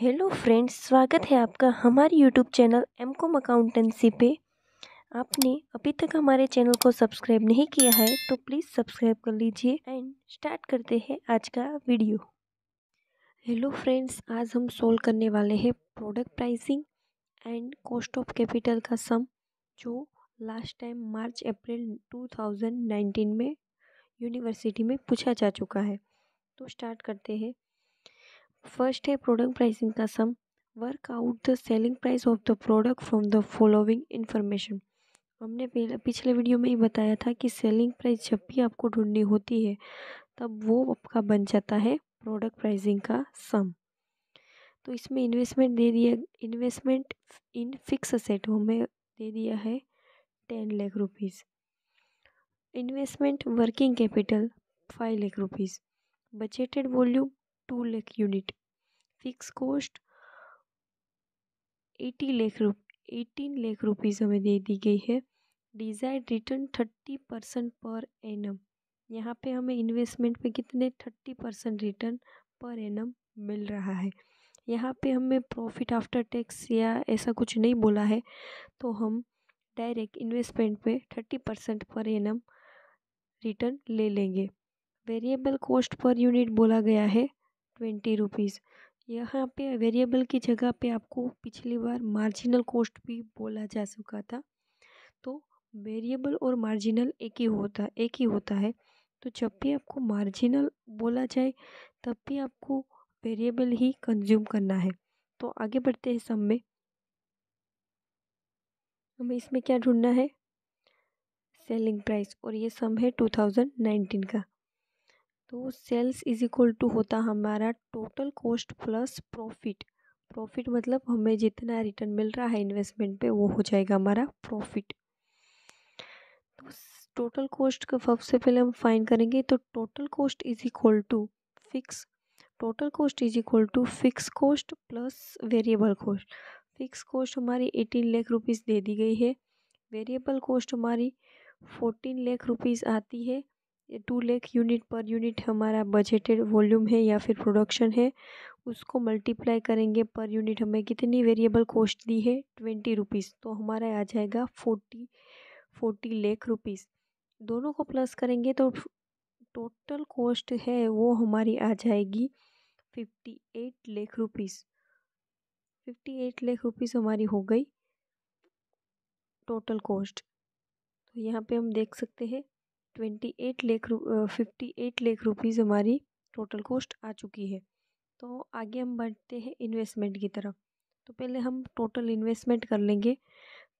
Hello friends स्वागत है आपका हमारे YouTube channel M com accountancy पे आपने अभी तक हमारे चैनल को सब्सक्राइब नहीं किया है तो प्लीज़ सब्सक्राइब कर लीजिए एंड स्टार्ट करते हैं आज का वीडियो हेलो फ्रेंड्स आज हम सोल्व करने वाले हैं product pricing and cost of capital का सम जो लास्ट टाइम मार्च अप्रैल 2019 में यूनिवर्सिटी में पूछा जा चुका है तो स्टार्ट करते हैं फर्स्ट है प्रोडक्ट प्राइसिंग का sum work out the selling price of the product from the following information हमने पिछले वीडियो में ही बताया था कि सेलिंग प्राइस जब भी आपको ढूंढनी होती है तब वो आपका बन जाता है प्रोडक्ट प्राइसिंग का सम तो इसमें इन्वेस्टमेंट दे दिया इन्वेस्टमेंट इन फिक्स असेट हमें दे दिया है ten lakh rupees investment working capital five lakh rupees budgeted volume two lakh unit fix cost eighty lakh रुप एटीन लेख रुपीज़ हमें दे दी गई है desire return thirty percent per annum यहाँ पे हमें इन्वेस्टमेंट पे कितने thirty percent return per annum मिल रहा है यहाँ पे हमें प्रॉफिट आफ्टर टैक्स या ऐसा कुछ नहीं बोला है तो हम डायरेक्ट इन्वेस्टमेंट पे thirty percent per annum return ले लेंगे वेरिएबल कॉस्ट पर यूनिट बोला गया है ट्वेंटी रुपीज़ यहाँ पे वेरिएबल की जगह पे आपको पिछली बार मार्जिनल कॉस्ट भी बोला जा चुका था तो वेरिएबल और मार्जिनल एक ही होता एक ही होता है तो जब भी आपको मार्जिनल बोला जाए तब भी आपको वेरिएबल ही कंज्यूम करना है तो आगे बढ़ते हैं सम में हमें इसमें क्या ढूंढना है सेलिंग प्राइस और ये सम है टू थाउजेंड नाइनटीन का तो सेल्स इज इक्वल टू होता हमारा total cost plus profit profit मतलब हमें जितना रिटर्न मिल रहा है इन्वेस्टमेंट पे वो हो जाएगा हमारा प्रॉफिट तो टोटल कॉस्ट का सबसे पहले हम फाइंड करेंगे तो total cost is equal to fix total cost is equal to fix cost plus variable cost fix cost हमारी एटीन लाख रुपीज़ दे दी गई है वेरिएबल कॉस्ट हमारी फोर्टीन लाख रुपीज़ आती है ये to lakh unit per unit हमारा बजटेड वॉल्यूम है या फिर प्रोडक्शन है उसको मल्टीप्लाई करेंगे पर यूनिट हमें कितनी वेरिएबल कॉस्ट दी है ट्वेंटी रुपीज़ तो हमारा आ जाएगा फोर्टी फोर्टी लेख रुपीज़ दोनों को प्लस करेंगे तो टोटल कॉस्ट है वो हमारी आ जाएगी fifty eight lakh rupees fifty eight lakh rupees हमारी हो गई टोटल कॉस्ट तो यहाँ पे हम देख सकते हैं twenty eight lakh fifty eight lakh rupees हमारी टोटल कॉस्ट आ चुकी है तो आगे हम बढ़ते हैं इन्वेस्टमेंट की तरफ तो पहले हम टोटल इन्वेस्टमेंट कर लेंगे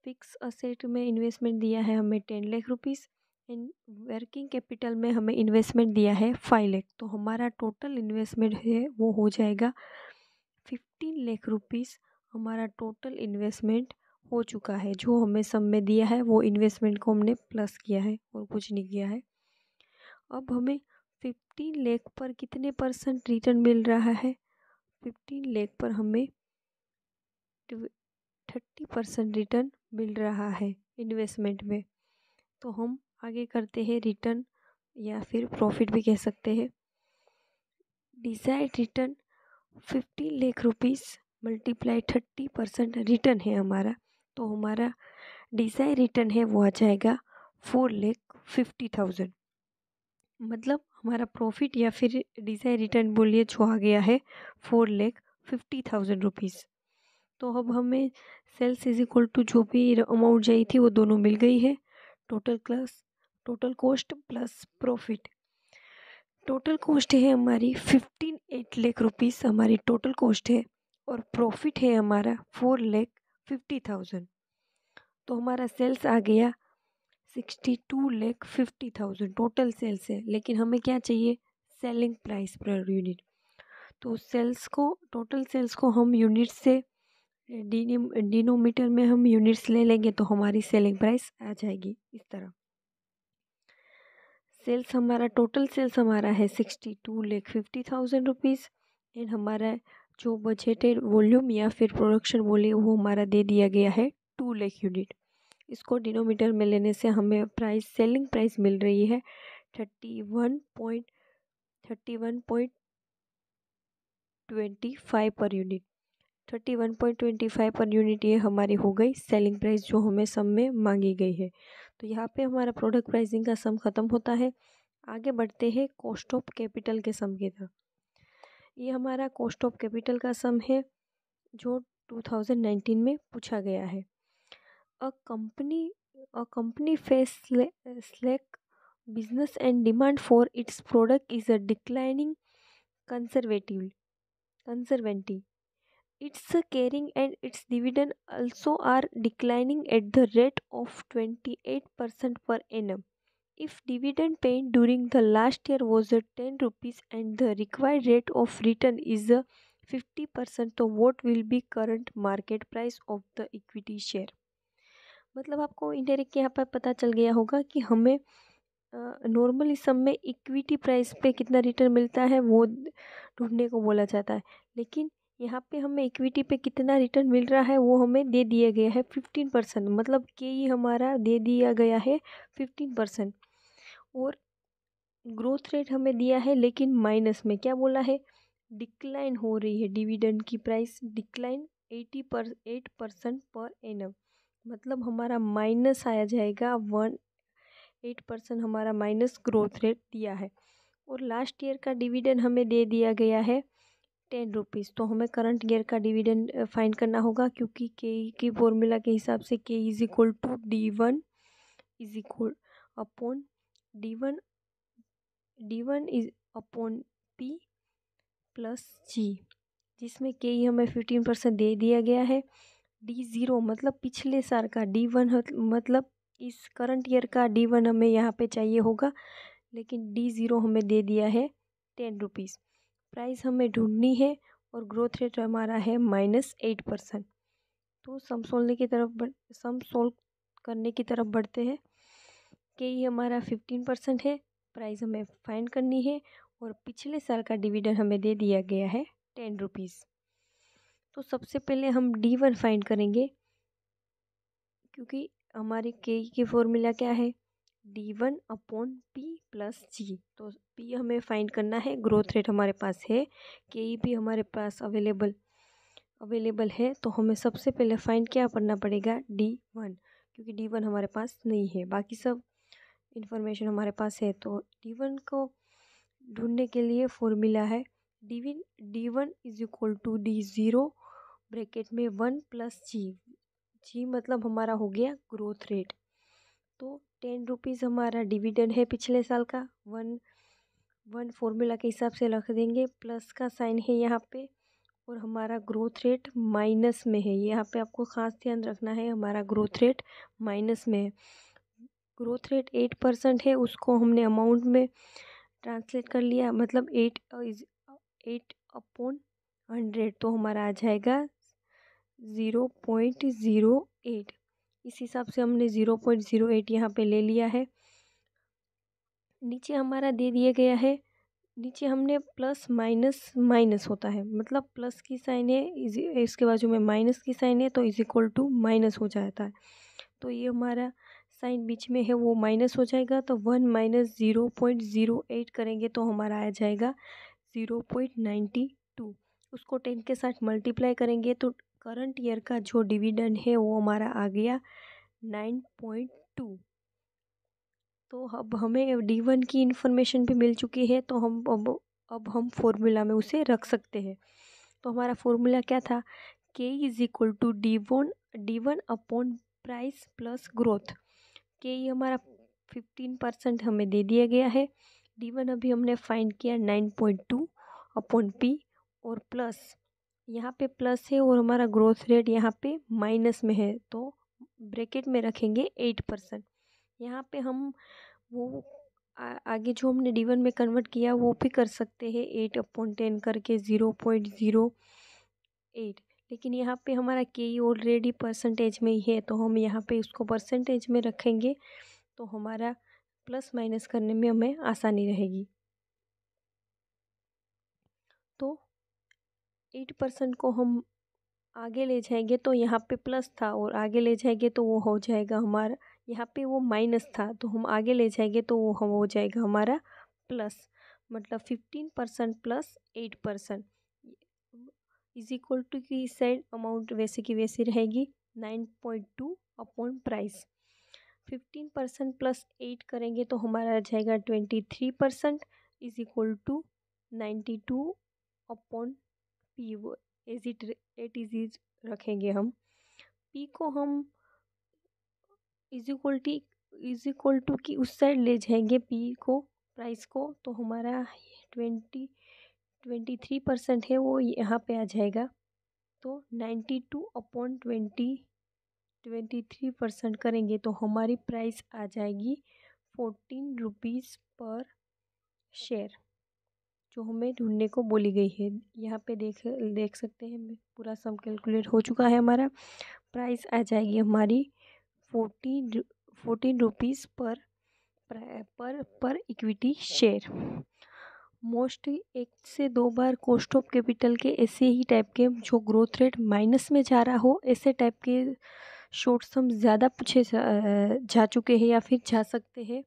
फिक्स असेट में इन्वेस्टमेंट दिया है हमें ten lakh rupees and working capital में हमें इन्वेस्टमेंट दिया है फाइव लाख तो हमारा टोटल इन्वेस्टमेंट है वो हो जाएगा फिफ्टीन लेख रुपीज़ हमारा टोटल इन्वेस्टमेंट हो चुका है जो हमें सम में दिया है वो इन्वेस्टमेंट को हमने प्लस किया है और कुछ नहीं किया है अब हमें फिफ्टीन लेख पर कितने परसेंट रिटर्न मिल रहा है फिफ्टीन लेख पर हमें थर्टी परसेंट रिटर्न मिल रहा है इन्वेस्टमेंट में तो हम आगे करते हैं रिटर्न या फिर प्रॉफिट भी कह सकते हैं desired return fifteen lakh rupees multiply thirty percent return है हमारा तो हमारा डिजाइन रिटर्न है वो आ जाएगा फोर लेख फिफ्टी थाउजेंड मतलब हमारा प्रॉफिट या फिर डिजाइन रिटर्न बोलिए जो आ गया है फोर लेख फिफ्टी थाउजेंड रुपीज़ तो अब हमें सेल्स इज इक्वल टू जो भी अमाउंट चाहिए थी वो दोनों मिल गई है total plus total cost plus profit total cost है हमारी फिफ्टीन एट लेख रुपीज़ हमारी टोटल कॉस्ट है और प्रॉफिट है हमारा फोर लेख फिफ्टी थाउजेंड तो हमारा सेल्स आ गया sixty two lakh fifty thousand total sales है लेकिन हमें क्या चाहिए सेलिंग प्राइस पर यूनिट तो सेल्स को टोटल सेल्स को हम यूनिट से डिनोमीटर में हम यूनिट्स ले लेंगे तो हमारी सेलिंग प्राइस आ जाएगी इस तरह सेल्स हमारा टोटल सेल्स हमारा है sixty two lakh fifty thousand rupees and हमारा जो बजटेड वॉल्यूम या फिर प्रोडक्शन बोले वो हमारा दे दिया गया है टू लेख यूनिट इसको डिनोमीटर में लेने से हमें प्राइस सेलिंग प्राइस मिल रही है thirty one point thirty one point twenty five per unit thirty one point twenty five per unit ये हमारी हो गई सेलिंग प्राइस जो हमें सम में मांगी गई है तो यहाँ पे हमारा प्रोडक्ट प्राइसिंग का सम ख़त्म होता है आगे बढ़ते हैं कॉस्ट ऑफ कैपिटल के सम की तरफ ये हमारा कॉस्ट ऑफ कैपिटल का सम है जो नाइनटीन में पूछा गया है A company a company faces slack business and demand for its product is a declining conservatively conservancy. Its caring and its dividend also are declining at the rate of 28% per annum. If dividend paid during the last year was 10 rupees and the required rate of return is 50%, so what will be current market price of the equity share? मतलब आपको indirect यहाँ पर पता चल गया होगा कि हमें नॉर्मल इस सम में इक्विटी प्राइस पे कितना रिटर्न मिलता है वो ढूंढने को बोला जाता है लेकिन यहाँ पे हमें इक्विटी पे कितना रिटर्न मिल रहा है वो हमें दे दिया गया है फिफ्टीन परसेंट मतलब के ही e हमारा दे दिया गया है फिफ्टीन परसेंट और ग्रोथ रेट हमें दिया है लेकिन माइनस में क्या बोला है डिक्लाइन हो रही है डिविडेंड की प्राइस डिक्लाइन एटी पर एट परसेंट पर एनम मतलब हमारा माइनस आया जाएगा वन एट परसेंट हमारा माइनस ग्रोथ रेट दिया है और लास्ट ईयर का डिविडेंड हमें दे दिया गया है टेन रुपीज़ तो हमें करंट ईयर का डिविडेंड फाइंड करना होगा क्योंकि के की फॉर्मूला के हिसाब से K is equal to D one is equal upon D one D one is upon P plus G जिसमें के ई हमें फिफ्टीन परसेंट दे दिया गया है डी ज़ीरो मतलब पिछले साल का डी वन मतलब इस करंट ईयर का डी वन हमें यहाँ पे चाहिए होगा लेकिन डी ज़ीरो हमें दे दिया है टेन रुपीज़ प्राइस हमें ढूंढनी है और ग्रोथ रेट हमारा है माइनस एट परसेंट तो सम सोलने की तरफ सम सोल्व करने की तरफ बढ़ते हैं के ही हमारा फिफ्टीन परसेंट है प्राइस हमें फाइंड करनी है और पिछले साल का डिविडेंड हमें दे दिया गया है टेन रुपीज़ तो सबसे पहले हम डी वन फाइंड करेंगे क्योंकि हमारे के की फॉर्मूला क्या है D one upon P plus G तो पी हमें फाइंड करना है ग्रोथ रेट हमारे पास है के भी हमारे पास अवेलेबल अवेलेबल है तो हमें सबसे पहले फाइंड क्या करना पड़ेगा डी वन क्योंकि डी वन हमारे पास नहीं है बाकी सब इन्फॉर्मेशन हमारे पास है तो डी वन को ढूंढने के लिए फॉर्मूला है D one D one is equal to D zero bracket में वन प्लस जी जी मतलब हमारा हो गया ग्रोथ रेट तो टेन रुपीज़ हमारा डिविडेंड है पिछले साल का वन वन फॉर्मूला के हिसाब से रख देंगे प्लस का साइन है यहाँ पे और हमारा ग्रोथ रेट माइनस में है यहाँ पे आपको ख़ास ध्यान रखना है हमारा ग्रोथ रेट माइनस में है ग्रोथ रेट एट परसेंट है उसको हमने अमाउंट में ट्रांसलेट कर लिया मतलब एट एट अपॉन हंड्रेड तो हमारा आ जाएगा ज़ीरो पॉइंट ज़ीरो एट इस हिसाब से हमने ज़ीरो पॉइंट ज़ीरो एट यहाँ पर ले लिया है नीचे हमारा दे दिया गया है नीचे हमने प्लस माइनस माइनस होता है मतलब प्लस की साइन है इसके बाजू में माइनस की साइन है तो इज़ इक्वल टू माइनस हो जाता है तो ये हमारा साइन बीच में है वो माइनस हो जाएगा तो one minus zero point zero eight करेंगे तो हमारा आ जाएगा ज़ीरो पॉइंट नाइन्टी टू उसको टेन के साथ मल्टीप्लाई करेंगे तो करंट ईयर का जो डिविडेंड है वो हमारा आ गया नाइन पॉइंट टू तो अब हमें डी वन की इन्फॉर्मेशन भी मिल चुकी है तो हम अब अब हम फॉर्मूला में उसे रख सकते हैं तो हमारा फॉर्मूला क्या था K is equal to D one D one upon price plus growth के ई हमारा फिफ्टीन परसेंट हमें दे दिया गया है डी वन अभी हमने फाइंड किया nine point two upon P और प्लस यहाँ पे प्लस है और हमारा ग्रोथ रेट यहाँ पे माइनस में है तो ब्रैकेट में रखेंगे एट परसेंट यहाँ पे हम वो आ, आगे जो हमने डीवन में कन्वर्ट किया वो भी कर सकते हैं एट अपॉन टेन करके ज़ीरो पॉइंट ज़ीरो एट लेकिन यहाँ पे हमारा के ई ऑलरेडी परसेंटेज में ही है तो हम यहाँ पे उसको परसेंटेज में रखेंगे तो हमारा प्लस माइनस करने में हमें आसानी रहेगी तो एट परसेंट को हम आगे ले जाएंगे तो यहाँ पे प्लस था और आगे ले जाएंगे तो वो हो जाएगा हमारा यहाँ पे वो माइनस था तो हम आगे ले जाएंगे तो वो हो जाएगा हमारा प्लस मतलब fifteen percent plus eight percent is equal to की साइड अमाउंट वैसे की वैसे रहेगी nine point two upon price fifteen percent plus eight करेंगे तो हमारा जाएगा twenty three percent is equal to ninety two upon P वो एजिट एट इजीज रखेंगे हम पी को हम is equal T is equal to की उस साइड ले जाएंगे पी को प्राइस को तो हमारा ट्वेंटी ट्वेंटी थ्री परसेंट है वो यहाँ पे आ जाएगा तो ninety two upon twenty twenty three percent करेंगे तो हमारी प्राइस आ जाएगी फोर्टीन रुपीज़ पर शेयर जो हमें ढूंढने को बोली गई है यहाँ पे देख देख सकते हैं पूरा सम कैलकुलेट हो चुका है हमारा प्राइस आ जाएगी हमारी फोर्टीन फोर्टीन रुपीज़ पर पर पर इक्विटी शेयर मोस्ट एक से दो बार कॉस्ट ऑफ कैपिटल के ऐसे ही टाइप के जो ग्रोथ रेट माइनस में जा रहा हो ऐसे टाइप के शॉर्ट सम ज़्यादा पूछे जा, जा चुके हैं या फिर जा सकते हैं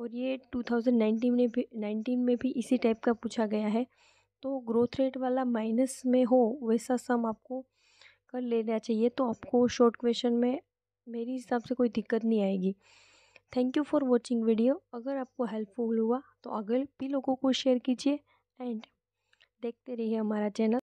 और ये 2019 में भी 19 में भी इसी टाइप का पूछा गया है तो ग्रोथ रेट वाला माइनस में हो वैसा सम आपको कर लेना चाहिए तो आपको शॉर्ट क्वेश्चन में मेरी हिसाब से कोई दिक्कत नहीं आएगी thank you for watching video अगर आपको हेल्पफुल हुआ तो अगर भी लोगों को शेयर कीजिए एंड देखते रहिए हमारा चैनल